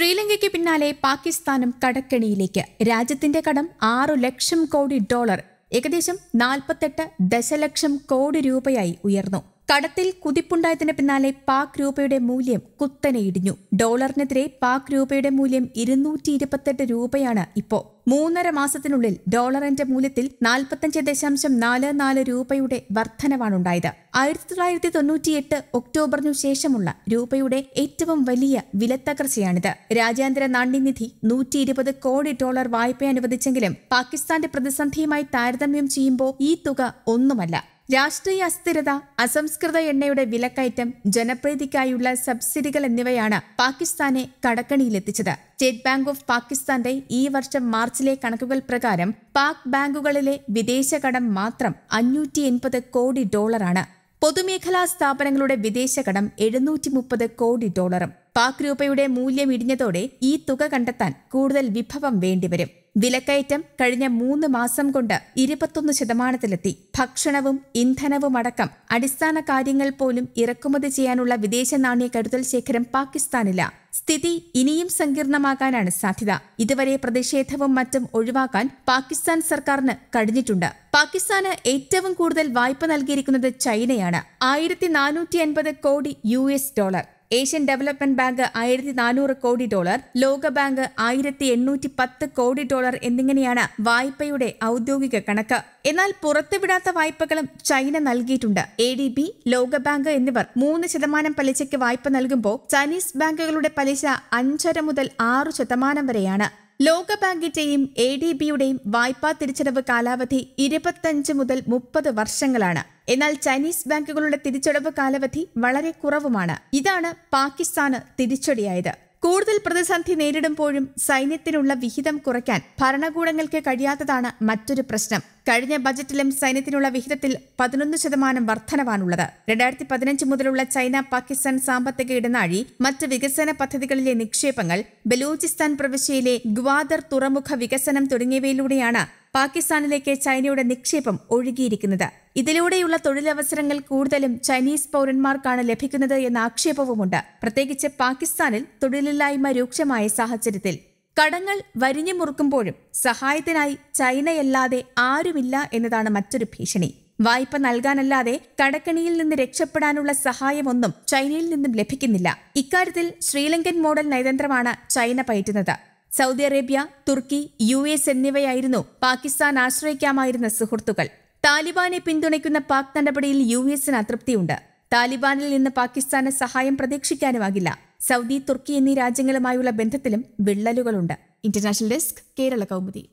ശ്രീലങ്കയ്ക്ക് പിന്നാലെ പാകിസ്ഥാനും കടക്കെണിയിലേക്ക് രാജ്യത്തിന്റെ കടം ആറു ലക്ഷം കോടി ഡോളർ ഏകദേശം നാൽപ്പത്തെട്ട് ദശലക്ഷം കോടി രൂപയായി ഉയർന്നു കടത്തിൽ കുതിപ്പുണ്ടായതിന് പിന്നാലെ പാക് രൂപയുടെ മൂല്യം കുത്തനെ ഇടിഞ്ഞു ഡോളറിനെതിരെ പാക് രൂപയുടെ മൂല്യം ഇരുന്നൂറ്റി ഇരുപത്തെട്ട് രൂപയാണ് ഇപ്പോൾ മൂന്നര മാസത്തിനുള്ളിൽ ഡോളറിന്റെ മൂല്യത്തിൽ നാൽപ്പത്തഞ്ച് ദശാംശം നാല് നാല് രൂപയുടെ വർധനവാണുണ്ടായത് ആയിരത്തി തൊള്ളായിരത്തി തൊണ്ണൂറ്റിയെട്ട് ഒക്ടോബറിനു ശേഷമുള്ള രൂപയുടെ ഏറ്റവും വലിയ വിലത്തകർച്ചയാണിത് രാജ്യാന്തര നാണ്യനിധി നൂറ്റി ഇരുപത് കോടി ഡോളർ വായ്പ അനുവദിച്ചെങ്കിലും പാകിസ്ഥാന്റെ പ്രതിസന്ധിയുമായി താരതമ്യം ചെയ്യുമ്പോൾ ഈ തുക ഒന്നുമല്ല രാഷ്ട്രീയ അസ്ഥിരത അസംസ്കൃത എണ്ണയുടെ വിലക്കയറ്റം ജനപ്രീതിക്കായുള്ള സബ്സിഡികൾ എന്നിവയാണ് പാകിസ്ഥാനെ കടക്കണിയിലെത്തിച്ചത് സ്റ്റേറ്റ് ബാങ്ക് ഓഫ് പാകിസ്ഥാന്റെ ഈ വർഷം മാർച്ചിലെ കണക്കുകൾ പ്രകാരം പാക് ബാങ്കുകളിലെ വിദേശ കടം മാത്രം അഞ്ഞൂറ്റി എൺപത് കോടി ഡോളറാണ് പൊതുമേഖലാ സ്ഥാപനങ്ങളുടെ വിദേശ കടം എഴുന്നൂറ്റി മുപ്പത് കോടി ഡോളറും പാക് രൂപയുടെ മൂല്യം ഇടിഞ്ഞതോടെ ഈ തുക കണ്ടെത്താൻ കൂടുതൽ വിഭവം വേണ്ടിവരും വിലക്കയറ്റം കഴിഞ്ഞ മൂന്ന് മാസം കൊണ്ട് ഇരുപത്തൊന്ന് ശതമാനത്തിലെത്തി ഭക്ഷണവും ഇന്ധനവും അടക്കം അടിസ്ഥാന കാര്യങ്ങൾ പോലും ഇറക്കുമതി ചെയ്യാനുള്ള വിദേശ നാണ്യ കരുതൽ ശേഖരം പാകിസ്ഥാനില്ല സ്ഥിതി ഇനിയും സങ്കീർണമാകാനാണ് സാധ്യത ഇതുവരെ പ്രതിഷേധവും മറ്റും ഒഴിവാക്കാൻ പാകിസ്ഥാൻ സർക്കാരിന് കഴിഞ്ഞിട്ടുണ്ട് പാകിസ്ഥാന് ഏറ്റവും കൂടുതൽ വായ്പ നൽകിയിരിക്കുന്നത് ചൈനയാണ് ആയിരത്തി കോടി യു ഡോളർ ഏഷ്യൻ ഡെവലപ്മെന്റ് ബാങ്ക് ആയിരത്തി നാനൂറ് കോടി ഡോളർ ലോകബാങ്ക് ആയിരത്തി എണ്ണൂറ്റി പത്ത് കോടി ഡോളർ എന്നിങ്ങനെയാണ് വായ്പയുടെ ഔദ്യോഗിക കണക്ക് എന്നാൽ പുറത്തുവിടാത്ത വായ്പകളും ചൈന നൽകിയിട്ടുണ്ട് എ ഡി ബി ലോകബാങ്ക് എന്നിവർ മൂന്ന് ശതമാനം പലിശയ്ക്ക് വായ്പ നൽകുമ്പോൾ ചൈനീസ് ബാങ്കുകളുടെ പലിശ അഞ്ചര മുതൽ ആറു ശതമാനം വരെയാണ് ലോകബാങ്കിന്റെയും എ ഡി ബിയുടെയും വായ്പാ തിരിച്ചടവ് കാലാവധി ഇരുപത്തഞ്ച് മുതൽ മുപ്പത് വർഷങ്ങളാണ് എന്നാൽ ചൈനീസ് ബാങ്കുകളുടെ തിരിച്ചടവ് കാലാവധി വളരെ കുറവുമാണ് ഇതാണ് പാകിസ്ഥാന് തിരിച്ചടിയായത് കൂടുതൽ പ്രതിസന്ധി നേരിടുമ്പോഴും സൈന്യത്തിനുള്ള വിഹിതം കുറയ്ക്കാൻ ഭരണകൂടങ്ങൾക്ക് കഴിയാത്തതാണ് മറ്റൊരു പ്രശ്നം കഴിഞ്ഞ ബജറ്റിലും സൈന്യത്തിനുള്ള വിഹിതത്തിൽ പതിനൊന്ന് ശതമാനം വർധനവാണുള്ളത് രണ്ടായിരത്തി പതിനഞ്ച് മുതലുള്ള ചൈന പാകിസ്ഥാൻ സാമ്പത്തിക ഇടനാഴി മറ്റ് വികസന പദ്ധതികളിലെ നിക്ഷേപങ്ങൾ ബലൂചിസ്ഥാൻ പ്രവിശ്യയിലെ ഗ്വാദർ തുറമുഖ വികസനം തുടങ്ങിയവയിലൂടെയാണ് പാകിസ്ഥാനിലേക്ക് ചൈനയുടെ നിക്ഷേപം ഒഴുകിയിരിക്കുന്നത് ഇതിലൂടെയുള്ള തൊഴിലവസരങ്ങൾ കൂടുതലും ചൈനീസ് പൌരന്മാർക്കാണ് ലഭിക്കുന്നത് എന്ന ആക്ഷേപവുമുണ്ട് പ്രത്യേകിച്ച് പാകിസ്ഥാനിൽ തൊഴിലില്ലായ്മ രൂക്ഷമായ സാഹചര്യത്തിൽ കടങ്ങൾ വരിഞ്ഞു മുറുക്കുമ്പോഴും സഹായത്തിനായി ചൈനയല്ലാതെ ആരുമില്ല എന്നതാണ് മറ്റൊരു ഭീഷണി വായ്പ നൽകാനല്ലാതെ കടക്കണിയിൽ നിന്ന് രക്ഷപ്പെടാനുള്ള സഹായമൊന്നും ചൈനയിൽ നിന്നും ലഭിക്കുന്നില്ല ഇക്കാര്യത്തിൽ ശ്രീലങ്കൻ മോഡൽ നയതന്ത്രമാണ് ചൈന പയറ്റുന്നത് സൗദി അറേബ്യ തുർക്കി യു എസ് എന്നിവയായിരുന്നു പാകിസ്ഥാൻ ആശ്രയിക്കാമായിരുന്ന സുഹൃത്തുക്കൾ താലിബാനെ പിന്തുണയ്ക്കുന്ന പാക് നടപടിയിൽ യു എസിന് അതൃപ്തിയുണ്ട് താലിബാനിൽ നിന്ന് പാകിസ്ഥാന് സഹായം പ്രതീക്ഷിക്കാനുമാകില്ല സൗദി തുർക്കി എന്നീ രാജ്യങ്ങളുമായുള്ള ബന്ധത്തിലും വിള്ളലുകളുണ്ട് ഇന്റർനാഷണൽ ഡെസ്ക് കേരള കൗമുദി